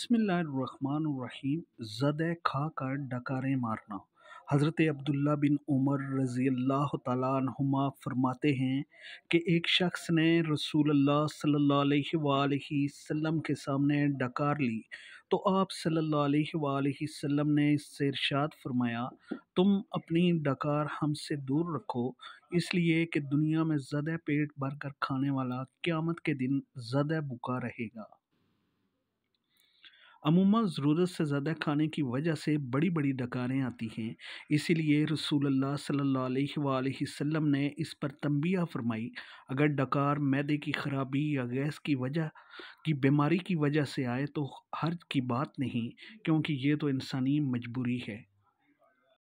बसमीम ज़द खा कर डकारें मारना हज़रत अब्दुल्ला बिन उमर रज़ी अल्लाह तुमा फरमाते हैं कि एक शख्स ने रसूल सल्लाम के सामने डकार ली तो आप सल्ला वम ने इससे इरशाद फरमाया तुम अपनी डकार हमसे दूर रखो इसलिए कि दुनिया में ज़द पेट भर कर खाने वाला क़्यामत के दिन ज़द बुका रहेगा अमूमा ज़रूरत से ज़्यादा खाने की वजह से बड़ी बड़ी डकारें आती हैं इसीलिए रसूल सल्ला वसम ने इस पर तंबिया फरमाई अगर डकार मैदे की खराबी या गैस की वजह की बीमारी की वजह से आए तो हर्ज की बात नहीं क्योंकि ये तो इंसानी मजबूरी है